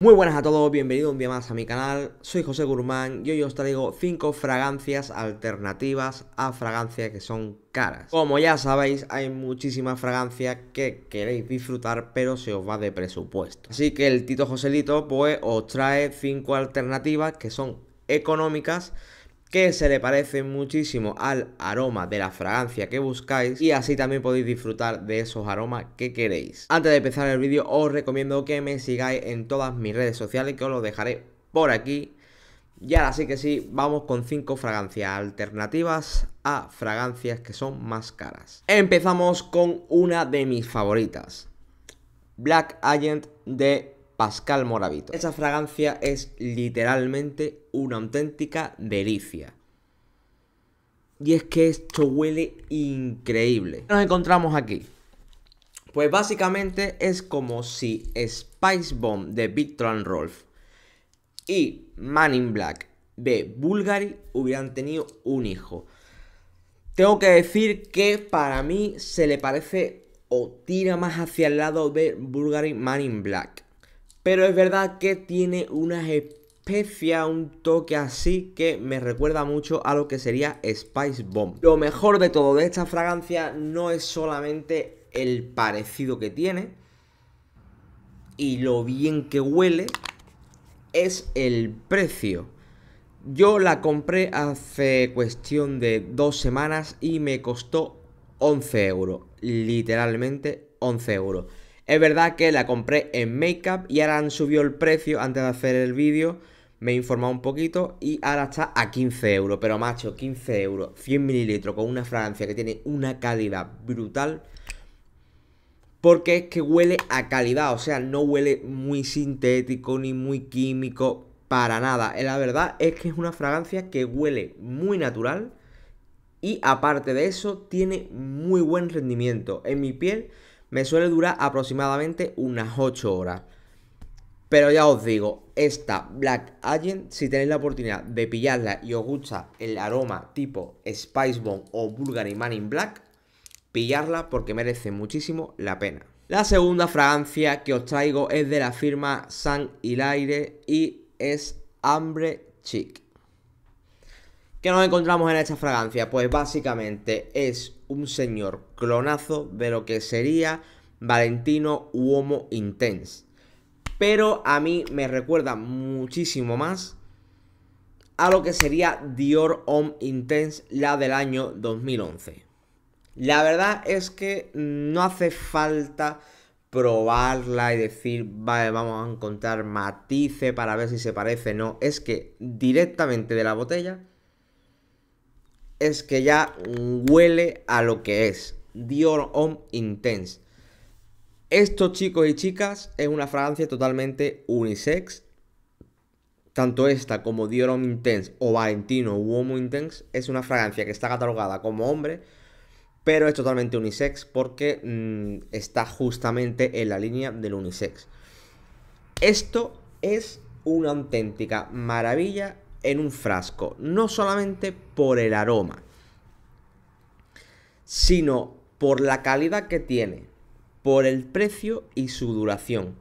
Muy buenas a todos, bienvenido un día más a mi canal, soy José Gurmán y hoy os traigo 5 fragancias alternativas a fragancias que son caras. Como ya sabéis, hay muchísimas fragancias que queréis disfrutar pero se os va de presupuesto. Así que el Tito Joselito pues os trae 5 alternativas que son económicas que se le parece muchísimo al aroma de la fragancia que buscáis y así también podéis disfrutar de esos aromas que queréis. Antes de empezar el vídeo os recomiendo que me sigáis en todas mis redes sociales que os lo dejaré por aquí. Y ahora sí que sí, vamos con 5 fragancias alternativas a fragancias que son más caras. Empezamos con una de mis favoritas. Black Agent de Pascal Moravito. Esa fragancia es literalmente una auténtica delicia. Y es que esto huele increíble. ¿Qué nos encontramos aquí? Pues básicamente es como si Spice Bomb de Victor and Rolf y Man in Black de Bulgari hubieran tenido un hijo. Tengo que decir que para mí se le parece o tira más hacia el lado de Bulgari Man in Black. Pero es verdad que tiene una especia, un toque así que me recuerda mucho a lo que sería Spice Bomb. Lo mejor de todo de esta fragancia no es solamente el parecido que tiene y lo bien que huele, es el precio. Yo la compré hace cuestión de dos semanas y me costó 11 euros. Literalmente 11 euros. Es verdad que la compré en Makeup y ahora han subido el precio antes de hacer el vídeo. Me he informado un poquito y ahora está a 15 euros. Pero macho, 15 euros, 100 mililitros con una fragancia que tiene una calidad brutal. Porque es que huele a calidad, o sea, no huele muy sintético ni muy químico, para nada. Eh, la verdad es que es una fragancia que huele muy natural y aparte de eso tiene muy buen rendimiento. En mi piel me suele durar aproximadamente unas 8 horas. Pero ya os digo, esta Black Agent, si tenéis la oportunidad de pillarla y os gusta el aroma tipo Spice Bomb o Bulgari Man in Black, pillarla porque merece muchísimo la pena. La segunda fragancia que os traigo es de la firma San Hilaire y es Hambre Chic. ¿Qué nos encontramos en esta fragancia? Pues básicamente es un señor clonazo de lo que sería Valentino Uomo Intense. Pero a mí me recuerda muchísimo más a lo que sería Dior Homme Intense, la del año 2011. La verdad es que no hace falta probarla y decir, vale, vamos a encontrar matices para ver si se parece. No, es que directamente de la botella es que ya huele a lo que es. Dior Homme Intense. Esto, chicos y chicas es una fragancia totalmente unisex. Tanto esta como Dior Homme Intense o Valentino Uomo Intense es una fragancia que está catalogada como hombre, pero es totalmente unisex porque mm, está justamente en la línea del unisex. Esto es una auténtica maravilla en un frasco, no solamente por el aroma, sino por la calidad que tiene, por el precio y su duración.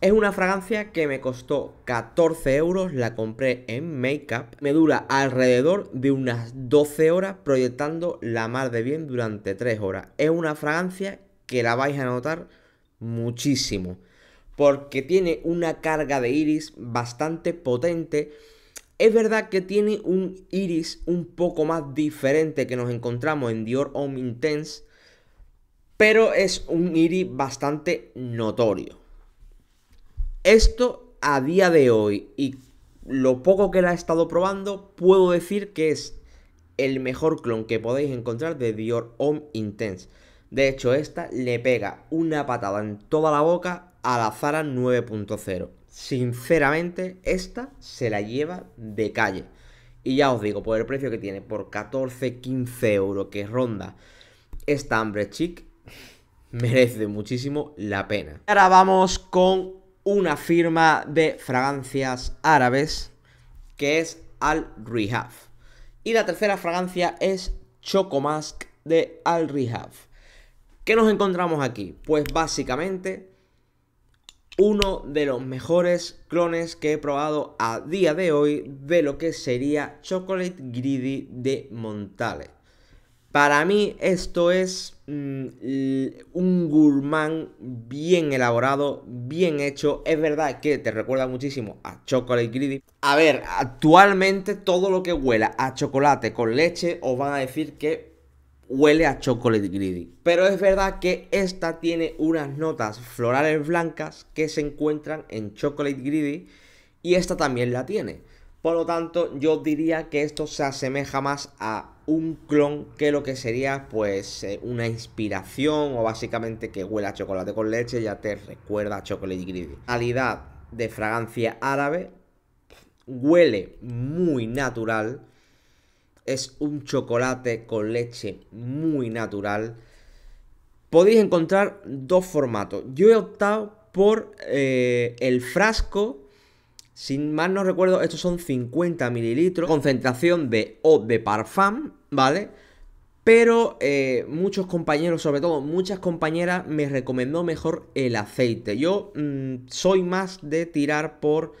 Es una fragancia que me costó 14 euros, la compré en Makeup. Me dura alrededor de unas 12 horas, proyectando la mar de bien durante 3 horas. Es una fragancia que la vais a notar muchísimo, porque tiene una carga de iris bastante potente es verdad que tiene un iris un poco más diferente que nos encontramos en Dior Home Intense, pero es un iris bastante notorio. Esto a día de hoy y lo poco que la he estado probando, puedo decir que es el mejor clon que podéis encontrar de Dior Home Intense. De hecho, esta le pega una patada en toda la boca a la Zara 9.0 sinceramente, esta se la lleva de calle. Y ya os digo, por el precio que tiene, por 14, 15 euros que ronda esta hambre chic, merece muchísimo la pena. Ahora vamos con una firma de fragancias árabes que es Al Rihaf. Y la tercera fragancia es Chocomask de Al Rihaf. ¿Qué nos encontramos aquí? Pues básicamente uno de los mejores clones que he probado a día de hoy de lo que sería Chocolate Greedy de Montale. Para mí esto es mm, un gourmand bien elaborado, bien hecho. Es verdad que te recuerda muchísimo a Chocolate Greedy. A ver, actualmente todo lo que huela a chocolate con leche os van a decir que huele a chocolate greedy. Pero es verdad que esta tiene unas notas florales blancas que se encuentran en chocolate greedy y esta también la tiene. Por lo tanto, yo diría que esto se asemeja más a un clon que lo que sería pues eh, una inspiración o básicamente que huela a chocolate con leche ya te recuerda a chocolate greedy. Calidad de fragancia árabe, huele muy natural es un chocolate con leche muy natural. Podéis encontrar dos formatos. Yo he optado por eh, el frasco. Sin más no recuerdo, estos son 50 mililitros. Concentración de eau de Parfum, ¿vale? Pero eh, muchos compañeros, sobre todo muchas compañeras, me recomendó mejor el aceite. Yo mm, soy más de tirar por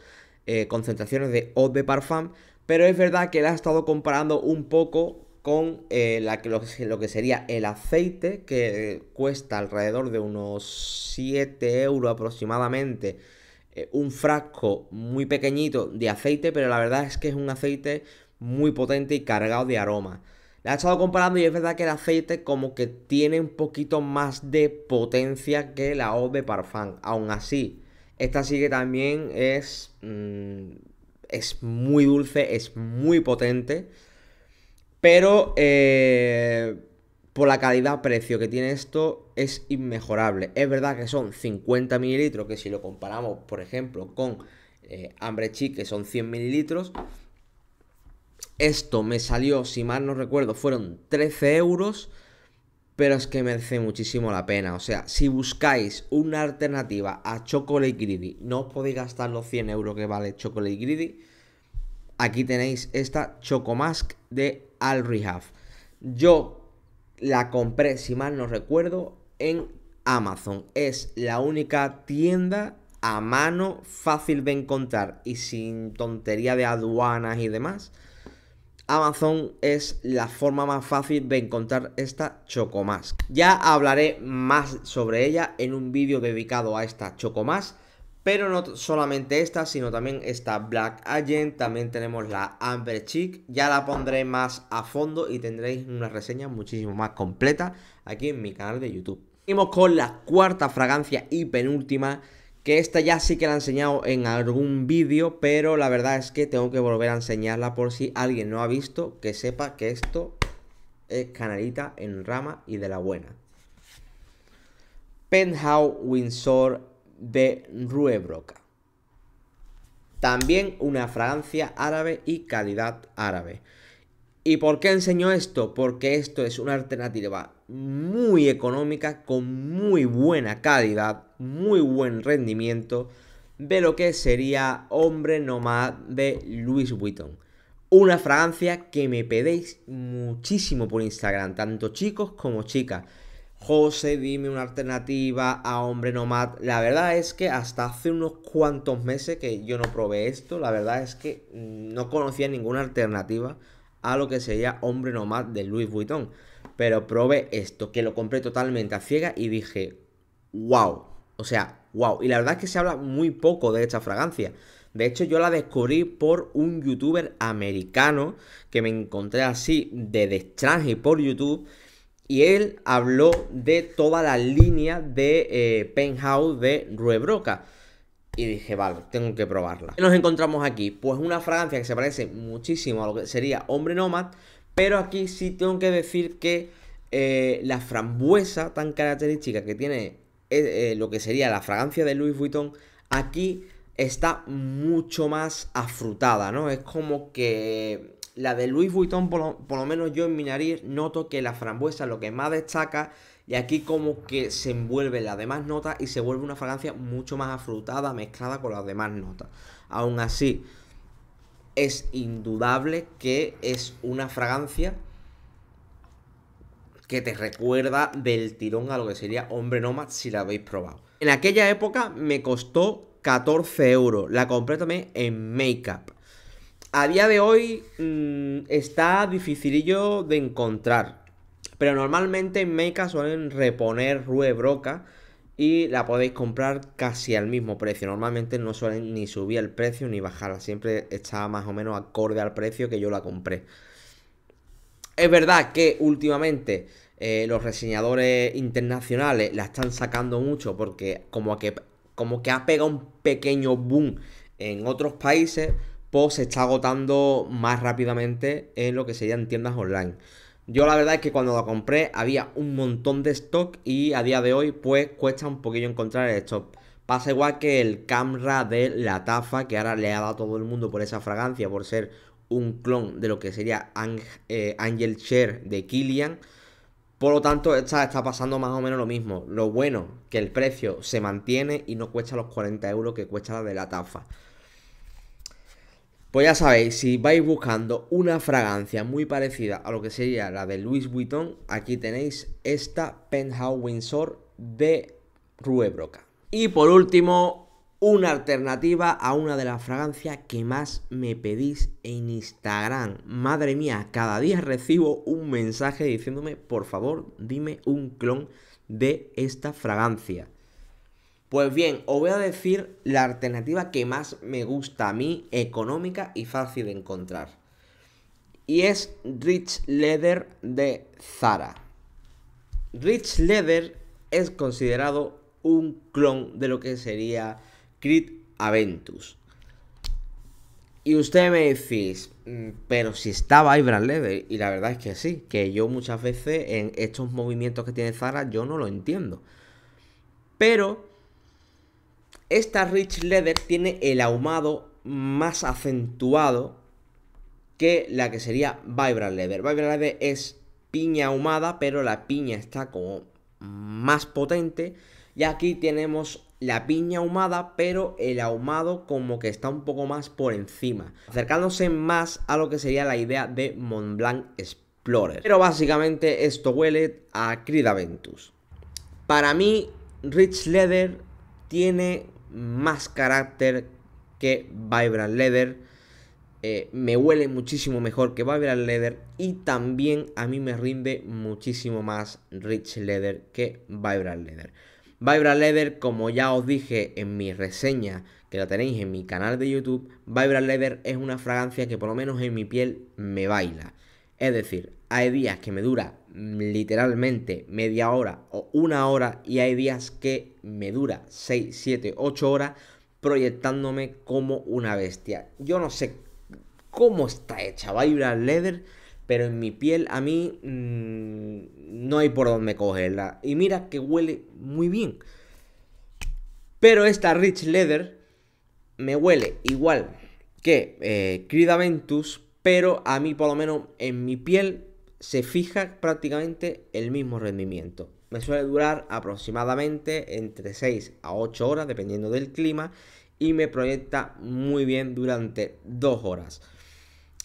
eh, concentraciones de eau de parfum, pero es verdad que la ha estado comparando un poco con eh, lo, que sería el aceite, que eh, cuesta alrededor de unos 7 euros aproximadamente. Eh, un frasco muy pequeñito de aceite, pero la verdad es que es un aceite muy potente y cargado de aroma. La he estado comparando y es verdad que el aceite como que tiene un poquito más de potencia que la Eau de Parfum. Aún así, esta sí que también es... Mm, es muy dulce, es muy potente, pero eh, por la calidad-precio que tiene esto es inmejorable. Es verdad que son 50 mililitros, que si lo comparamos, por ejemplo, con Hambre eh, Chic, que son 100 mililitros, esto me salió, si mal no recuerdo, fueron 13 euros pero es que merece muchísimo la pena. O sea, si buscáis una alternativa a Chocolate Greedy, no os podéis gastar los 100 euros que vale Chocolate Greedy, aquí tenéis esta Chocomask de Al Rehab. Yo la compré, si mal no recuerdo, en Amazon. Es la única tienda a mano fácil de encontrar y sin tontería de aduanas y demás Amazon es la forma más fácil de encontrar esta Chocomask. Ya hablaré más sobre ella en un vídeo dedicado a esta Chocomask, pero no solamente esta, sino también esta Black Agent, también tenemos la Amber Chic, ya la pondré más a fondo y tendréis una reseña muchísimo más completa aquí en mi canal de YouTube. Seguimos con la cuarta fragancia y penúltima que esta ya sí que la he enseñado en algún vídeo, pero la verdad es que tengo que volver a enseñarla por si alguien no ha visto, que sepa que esto es canalita en rama y de la buena. Penthouse Windsor de Ruebroca. También una fragancia árabe y calidad árabe. ¿Y por qué enseño esto? Porque esto es una alternativa muy económica, con muy buena calidad muy buen rendimiento de lo que sería Hombre Nomad de Louis Vuitton. Una fragancia que me pedéis muchísimo por Instagram, tanto chicos como chicas. José, dime una alternativa a Hombre Nomad. La verdad es que hasta hace unos cuantos meses que yo no probé esto, la verdad es que no conocía ninguna alternativa a lo que sería Hombre Nomad de Louis Vuitton. Pero probé esto, que lo compré totalmente a ciega y dije, wow, o sea, wow. Y la verdad es que se habla muy poco de esta fragancia. De hecho, yo la descubrí por un youtuber americano que me encontré así de destraje por YouTube. Y él habló de toda la línea de eh, Penthouse de Broca. Y dije, vale, tengo que probarla. ¿Qué nos encontramos aquí? Pues una fragancia que se parece muchísimo a lo que sería Hombre Nomad. Pero aquí sí tengo que decir que eh, la frambuesa tan característica que tiene eh, lo que sería la fragancia de Louis Vuitton, aquí está mucho más afrutada, ¿no? Es como que la de Louis Vuitton, por lo, menos yo en mi nariz, noto que la frambuesa lo que más destaca y aquí como que se envuelve las demás notas y se vuelve una fragancia mucho más afrutada mezclada con las demás notas. Aún así, es indudable que es una fragancia que te recuerda del tirón a lo que sería Hombre Nomad si la habéis probado. En aquella época me costó 14 euros. La compré también en Makeup. A día de hoy mm, está dificilillo de encontrar. Pero normalmente en Makeup suelen reponer Rue Broca y la podéis comprar casi al mismo precio. Normalmente no suelen ni subir el precio ni bajarla. Siempre está más o menos acorde al precio que yo la compré. Es verdad que últimamente eh, los reseñadores internacionales la están sacando mucho porque como que, como que ha pegado un pequeño boom en otros países, pues se está agotando más rápidamente en lo que serían tiendas online. Yo la verdad es que cuando la compré había un montón de stock y a día de hoy pues cuesta un poquillo encontrar el stock. Pasa igual que el Camra de la Tafa que ahora le ha dado a todo el mundo por esa fragancia, por ser un clon de lo que sería eh, Angel Share de Killian. Por lo tanto, está, está pasando más o menos lo mismo. Lo bueno, que el precio se mantiene y no cuesta los 40 euros que cuesta la de la tafa. Pues ya sabéis, si vais buscando una fragancia muy parecida a lo que sería la de Louis Vuitton, aquí tenéis esta Penthouse Windsor de Ruebroca. Y por último, una alternativa a una de las fragancias que más me pedís en Instagram. Madre mía, cada día recibo un mensaje diciéndome, por favor, dime un clon de esta fragancia. Pues bien, os voy a decir la alternativa que más me gusta a mí, económica y fácil de encontrar. Y es Rich Leather de Zara. Rich Leather es considerado un clon de lo que sería Crit Aventus. Y usted me decís, mm, pero si está Vibrant Leather y la verdad es que sí, que yo muchas veces en estos movimientos que tiene Zara, yo no lo entiendo. Pero esta Rich Leather tiene el ahumado más acentuado que la que sería Vibrant Leather. Vibrant Leather es piña ahumada, pero la piña está como más potente. Y aquí tenemos la piña ahumada, pero el ahumado como que está un poco más por encima, acercándose más a lo que sería la idea de Mont Blanc Explorer. Pero básicamente esto huele a Cridaventus. Para mí, Rich Leather tiene más carácter que Vibrant Leather. Eh, me huele muchísimo mejor que Vibrant Leather y también a mí me rinde muchísimo más Rich Leather que Vibrant Leather. Vibra Leather, como ya os dije en mi reseña que la tenéis en mi canal de YouTube, Vibra Leather es una fragancia que por lo menos en mi piel me baila. Es decir, hay días que me dura literalmente media hora o una hora y hay días que me dura 6, 7, 8 horas proyectándome como una bestia. Yo no sé cómo está hecha Vibra Leather pero en mi piel a mí mm, no hay por dónde cogerla. Y mira que huele muy bien. Pero esta Rich Leather me huele igual que eh, Aventus. pero a mí por lo menos en mi piel se fija prácticamente el mismo rendimiento. Me suele durar aproximadamente entre 6 a 8 horas, dependiendo del clima, y me proyecta muy bien durante 2 horas.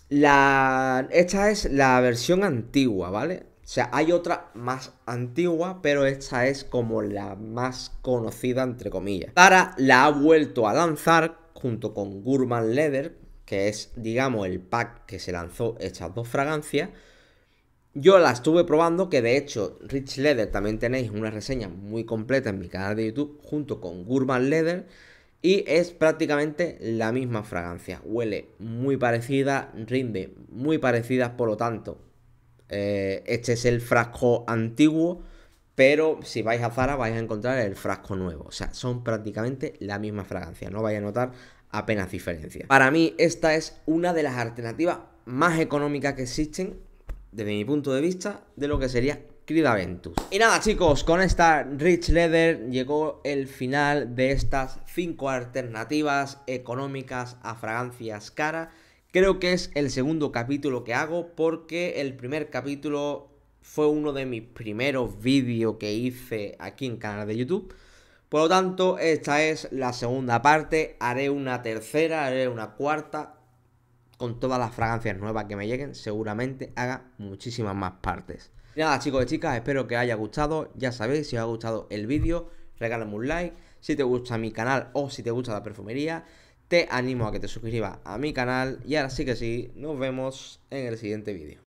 La, esta es la versión antigua, ¿vale? O sea, hay otra más antigua, pero esta es como la más conocida, entre comillas. Tara la ha vuelto a lanzar junto con Gurman Leather, que es, digamos, el pack que se lanzó estas dos fragancias. Yo la estuve probando, que de hecho, Rich Leather también tenéis una reseña muy completa en mi canal de YouTube, junto con Gurman Leather y es prácticamente la misma fragancia. Huele muy parecida, rinde muy parecida, por lo tanto. Eh, este es el frasco antiguo, pero si vais a Zara vais a encontrar el frasco nuevo. O sea, son prácticamente la misma fragancia. No vais a notar apenas diferencia. Para mí esta es una de las alternativas más económicas que existen desde mi punto de vista de lo que sería Cridaventus. Y nada chicos, con esta Rich Leather llegó el final de estas 5 alternativas económicas a fragancias cara. Creo que es el segundo capítulo que hago porque el primer capítulo fue uno de mis primeros vídeos que hice aquí en canal de YouTube. Por lo tanto, esta es la segunda parte. Haré una tercera, haré una cuarta. Con todas las fragancias nuevas que me lleguen, seguramente haga muchísimas más partes. Y nada chicos y chicas, espero que haya gustado. Ya sabéis, si os ha gustado el vídeo, regálame un like. Si te gusta mi canal o si te gusta la perfumería, te animo a que te suscribas a mi canal. Y ahora sí que sí, nos vemos en el siguiente vídeo.